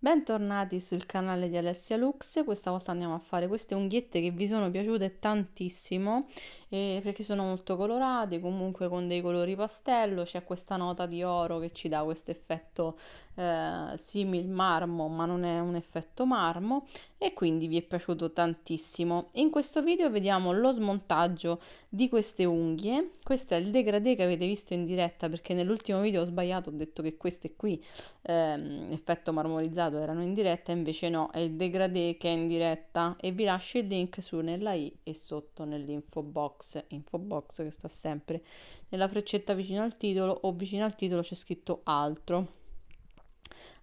Bentornati sul canale di Alessia Lux, questa volta andiamo a fare queste unghiette che vi sono piaciute tantissimo eh, perché sono molto colorate, comunque con dei colori pastello, c'è questa nota di oro che ci dà questo effetto eh, simil marmo ma non è un effetto marmo e quindi vi è piaciuto tantissimo. In questo video vediamo lo smontaggio di queste unghie, questo è il degradé che avete visto in diretta perché nell'ultimo video ho sbagliato, ho detto che queste qui, ehm, effetto marmorizzato, erano in diretta, invece no, è il degradé che è in diretta e vi lascio il link su nella i e sotto nell'info box, info box che sta sempre nella freccetta vicino al titolo o vicino al titolo c'è scritto altro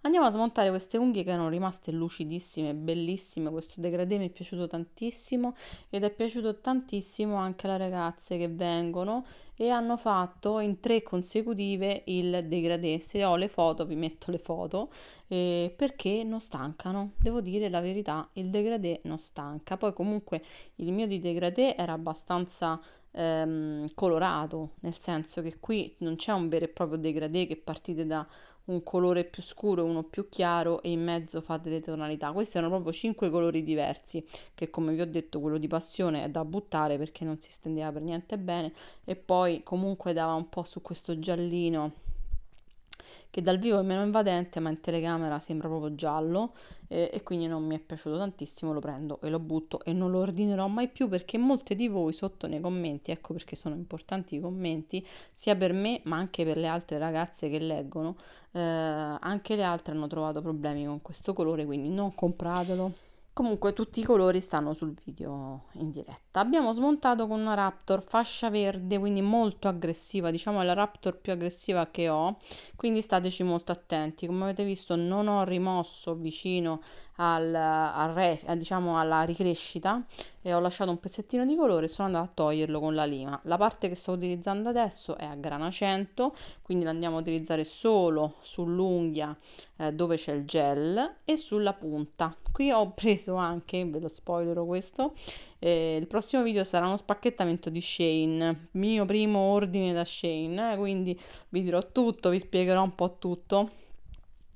Andiamo a smontare queste unghie che erano rimaste lucidissime, bellissime, questo degradé mi è piaciuto tantissimo ed è piaciuto tantissimo anche alle ragazze che vengono e hanno fatto in tre consecutive il degradé. Se ho le foto vi metto le foto eh, perché non stancano, devo dire la verità, il degradé non stanca. Poi comunque il mio di degradé era abbastanza ehm, colorato, nel senso che qui non c'è un vero e proprio degradé che partite da un colore più scuro e uno più chiaro e in mezzo fate le tonalità. Questi erano proprio 5 colori diversi che come vi ho detto quello di passione è da buttare perché non si stendeva per niente bene e poi comunque dava un po' su questo giallino che dal vivo è meno invadente ma in telecamera sembra proprio giallo eh, e quindi non mi è piaciuto tantissimo, lo prendo e lo butto e non lo ordinerò mai più perché molte di voi sotto nei commenti, ecco perché sono importanti i commenti, sia per me ma anche per le altre ragazze che leggono, eh, anche le altre hanno trovato problemi con questo colore, quindi non compratelo. Comunque tutti i colori stanno sul video in diretta. Abbiamo smontato con una Raptor fascia verde, quindi molto aggressiva, diciamo è la Raptor più aggressiva che ho, quindi stateci molto attenti. Come avete visto non ho rimosso vicino al, al re, a, eh, diciamo alla ricrescita e ho lasciato un pezzettino di colore e sono andata a toglierlo con la lima. La parte che sto utilizzando adesso è a grana 100, quindi la andiamo a utilizzare solo sull'unghia eh, dove c'è il gel e sulla punta qui ho preso anche, ve lo spoilero questo, eh, il prossimo video sarà uno spacchettamento di Shane, mio primo ordine da Shane, eh, quindi vi dirò tutto, vi spiegherò un po' tutto.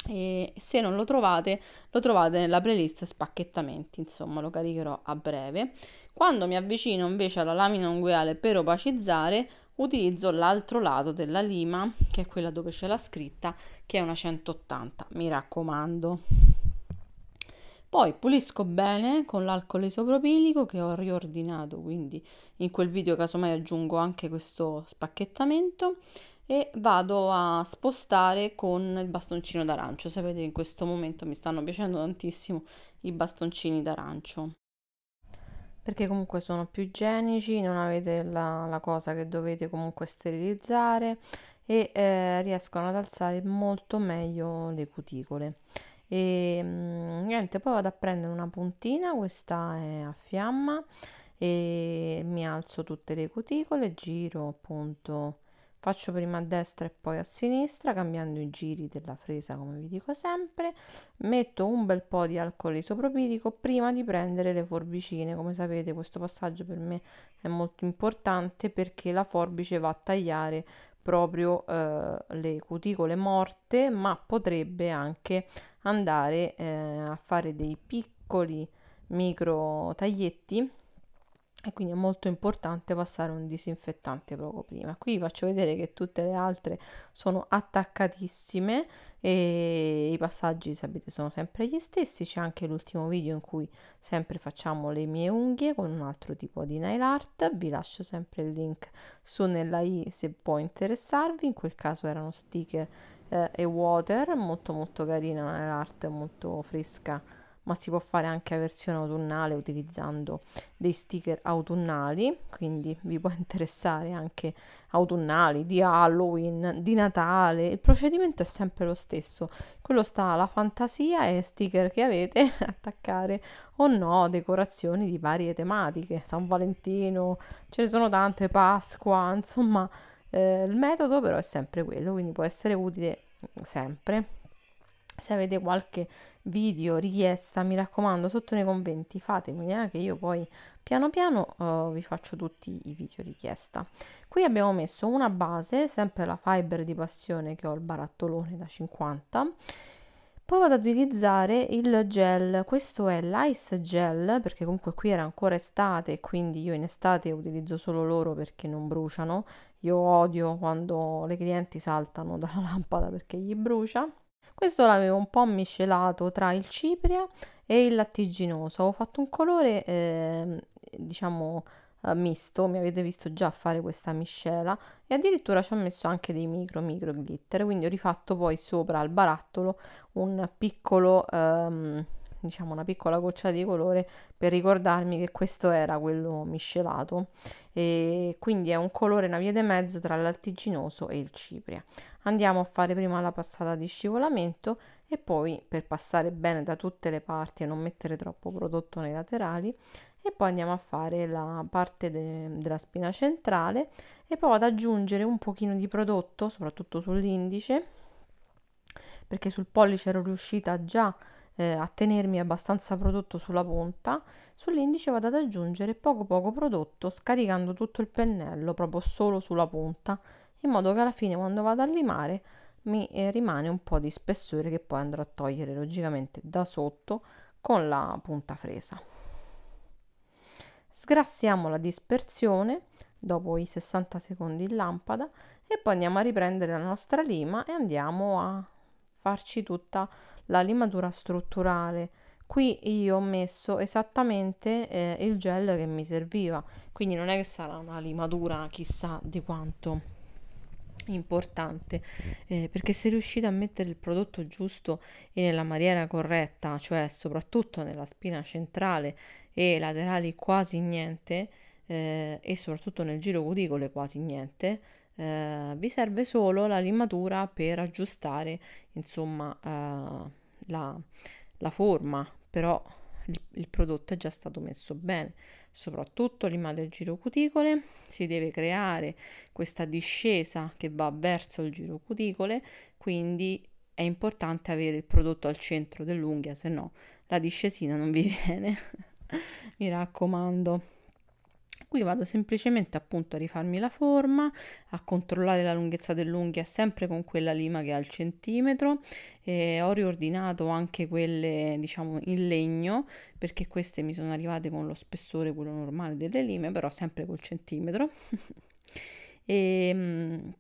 E se non lo trovate, lo trovate nella playlist spacchettamenti, insomma lo caricherò a breve. Quando mi avvicino invece alla lamina ungueale per opacizzare, utilizzo l'altro lato della lima, che è quella dove c'è la scritta, che è una 180, mi raccomando. Poi pulisco bene con l'alcol isopropilico che ho riordinato, quindi in quel video casomai aggiungo anche questo spacchettamento e vado a spostare con il bastoncino d'arancio. Sapete in questo momento mi stanno piacendo tantissimo i bastoncini d'arancio perché comunque sono più igienici, non avete la, la cosa che dovete comunque sterilizzare e eh, riescono ad alzare molto meglio le cuticole e mm, niente poi vado a prendere una puntina questa è a fiamma e mi alzo tutte le cuticole giro appunto faccio prima a destra e poi a sinistra cambiando i giri della fresa come vi dico sempre metto un bel po' di alcol isopropilico prima di prendere le forbicine come sapete questo passaggio per me è molto importante perché la forbice va a tagliare proprio eh, le cuticole morte, ma potrebbe anche andare eh, a fare dei piccoli micro taglietti e quindi è molto importante passare un disinfettante poco prima. Qui vi faccio vedere che tutte le altre sono attaccatissime e i passaggi sapete sono sempre gli stessi, c'è anche l'ultimo video in cui sempre facciamo le mie unghie con un altro tipo di nail art, vi lascio sempre il link su nella i se può interessarvi, in quel caso erano sticker eh, e water, molto molto carina nail art, molto fresca ma si può fare anche a versione autunnale utilizzando dei sticker autunnali, quindi vi può interessare anche autunnali, di Halloween, di Natale, il procedimento è sempre lo stesso, quello sta alla fantasia e sticker che avete, attaccare o no decorazioni di varie tematiche, San Valentino, ce ne sono tante, Pasqua, insomma eh, il metodo però è sempre quello, quindi può essere utile sempre se avete qualche video, richiesta, mi raccomando, sotto nei commenti fatemi eh, che io poi piano piano uh, vi faccio tutti i video richiesta. Qui abbiamo messo una base, sempre la Fiber di Passione che ho il barattolone da 50. Poi vado ad utilizzare il gel, questo è l'Ice Gel, perché comunque qui era ancora estate, quindi io in estate utilizzo solo loro perché non bruciano. Io odio quando le clienti saltano dalla lampada perché gli brucia questo l'avevo un po' miscelato tra il cipria e il lattiginoso. Ho fatto un colore, ehm, diciamo, eh, diciamo, misto, mi avete visto già fare questa miscela e addirittura ci ho messo anche dei micro micro glitter, quindi ho rifatto poi sopra al barattolo un piccolo... Ehm, diciamo una piccola goccia di colore per ricordarmi che questo era quello miscelato e quindi è un colore una via di mezzo tra l'altiginoso e il cipria. Andiamo a fare prima la passata di scivolamento e poi per passare bene da tutte le parti e non mettere troppo prodotto nei laterali e poi andiamo a fare la parte de- della spina centrale e poi ad aggiungere un pochino di prodotto soprattutto sull'indice perché sul pollice ero riuscita già a eh, a tenermi abbastanza prodotto sulla punta, sull'indice vado ad aggiungere poco poco prodotto scaricando tutto il pennello proprio solo sulla punta, in modo che alla fine quando vado a limare mi eh, rimane un po' di spessore che poi andrò a togliere logicamente da sotto con la punta fresa. Sgrassiamo la dispersione dopo i 60 secondi in lampada e poi andiamo a riprendere la nostra lima e andiamo a farci tutta la limatura strutturale. Qui io ho messo esattamente eh, il gel che mi serviva, quindi non è che sarà una limatura chissà di quanto importante eh, perché se riuscite a mettere il prodotto giusto e nella maniera corretta cioè soprattutto nella spina centrale e laterali quasi niente eh, e soprattutto nel giro cuticole quasi niente eh, vi serve solo la limatura per aggiustare insomma eh, la, la, forma, però il, il prodotto è già stato messo bene. Soprattutto limate il giro cuticole, si deve creare questa discesa che va verso il giro cuticole, quindi è importante avere il prodotto al centro dell'unghia, se no la discesina non vi viene. Mi raccomando qui vado semplicemente appunto a rifarmi la forma, a controllare la lunghezza dell'unghia sempre con quella lima che è al centimetro. E ho riordinato anche quelle diciamo in legno perché queste mi sono arrivate con lo spessore quello normale delle lime, però sempre col centimetro. e, ehm,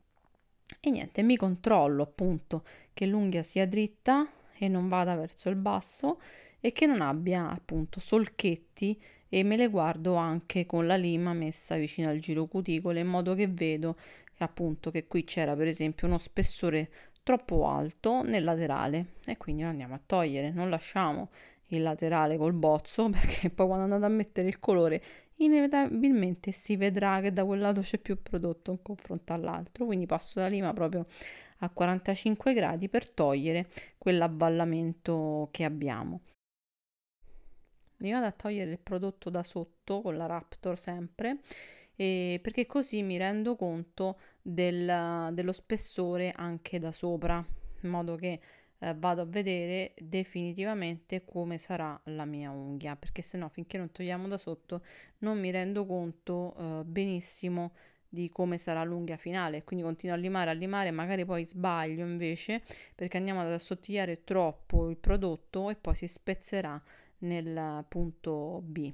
e niente, mi controllo appunto che l'unghia sia dritta e non vada verso il basso e che non abbia appunto solchetti e me le guardo anche con la lima messa vicino al giro cuticole in modo che vedo appunto che qui c'era per esempio uno spessore troppo alto nel laterale e quindi lo andiamo a togliere, non lasciamo il laterale col bozzo perché poi quando andate a mettere il colore inevitabilmente si vedrà che da quel lato c'è più prodotto in confronto all'altro quindi passo la lima proprio a 45 gradi per togliere quell'avvallamento che abbiamo mi vado a togliere il prodotto da sotto con la Raptor sempre eh, perché così mi rendo conto del, dello spessore anche da sopra in modo che eh, vado a vedere definitivamente come sarà la mia unghia perché se no finché non togliamo da sotto non mi rendo conto eh, benissimo di come sarà l'unghia finale quindi continuo a limare a limare magari poi sbaglio invece perché andiamo ad assottigliare troppo il prodotto e poi si spezzerà nel punto B,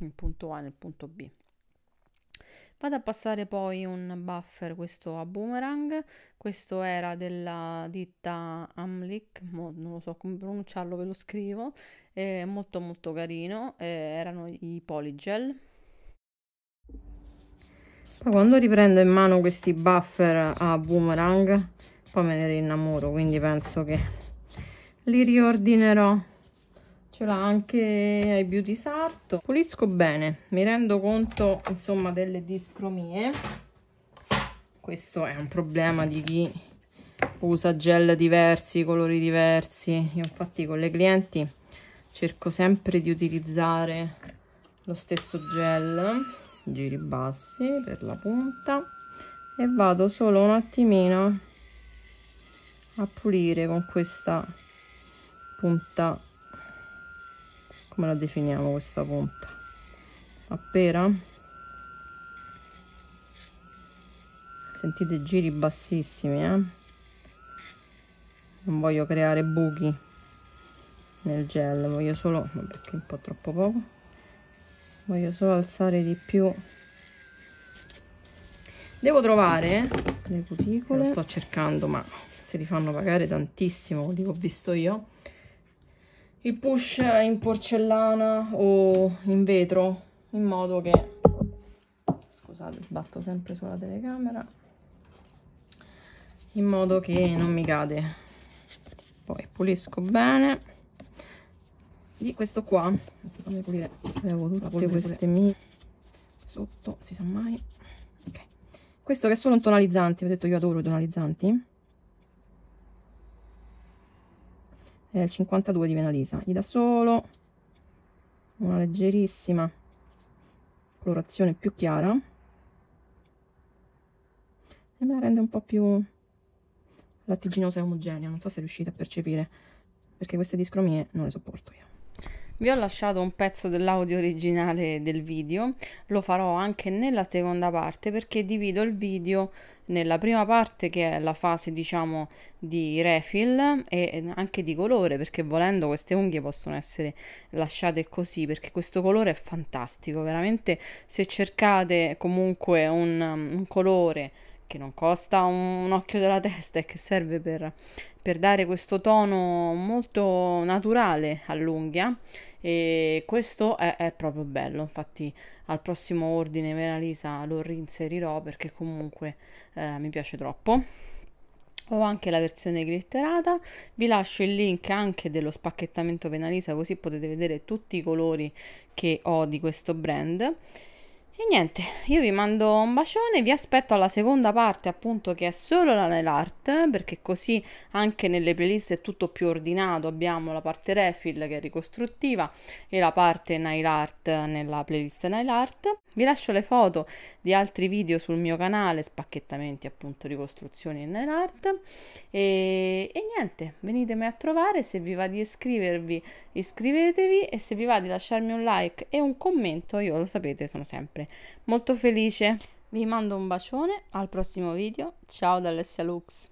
il punto A nel punto B. Vado a passare poi un buffer, questo a boomerang, questo era della ditta Amlic, non lo so come pronunciarlo, ve lo scrivo, è molto molto carino, eh, erano i polygel. quando riprendo in mano questi buffer a boomerang, poi me ne rinnamoro, quindi penso che li riordinerò ce l'ha anche ai beauty sarto pulisco bene mi rendo conto insomma delle discromie questo è un problema di chi usa gel diversi colori diversi io infatti con le clienti cerco sempre di utilizzare lo stesso gel giri bassi per la punta e vado solo un attimino a pulire con questa punta come la definiamo questa punta? A pera? Sentite giri bassissimi, eh? Non voglio creare buchi nel gel, voglio solo... Vabbè, un po' troppo poco. Voglio solo alzare di più. Devo trovare le cuticole. Lo sto cercando, ma se li fanno pagare tantissimo, quelli che ho visto io il push in porcellana o in vetro in modo che scusate sbatto sempre sulla telecamera in modo che non mi cade poi pulisco bene di questo qua anzi pulire avevo tutte queste mie sotto si sa mai ok questo che è solo un tonalizzante ho detto io adoro i tonalizzanti è il 52 di Venalisa. Gli da solo una leggerissima colorazione più chiara e me la rende un po' più lattiginosa e omogenea. Non so se riuscite a percepire perché queste discromie non le sopporto io. Vi ho lasciato un pezzo dell'audio originale del video, lo farò anche nella seconda parte perché divido il video nella prima parte che è la fase diciamo di refill e anche di colore perché volendo queste unghie possono essere lasciate così perché questo colore è fantastico veramente se cercate comunque un, un colore che non costa un, un, occhio della testa e che serve per, per dare questo tono molto naturale all'unghia e questo è, è proprio bello infatti al prossimo ordine Vera Lisa lo reinserirò perché comunque eh, mi piace troppo ho anche la versione glitterata vi lascio il link anche dello spacchettamento Venalisa così potete vedere tutti i colori che ho di questo brand e niente, io vi mando un bacione, vi aspetto alla seconda parte appunto che è solo la nail art, perché così anche nelle playlist è tutto più ordinato, abbiamo la parte refill che è ricostruttiva e la parte nail art nella playlist nail art. Vi lascio le foto di altri video sul mio canale, spacchettamenti appunto ricostruzioni in nail art e, e niente, venitemi a trovare, se vi va di iscrivervi iscrivetevi e se vi va di lasciarmi un like e un commento, io lo sapete sono sempre molto felice. Vi mando un bacione, al prossimo video. Ciao da Alessia Lux.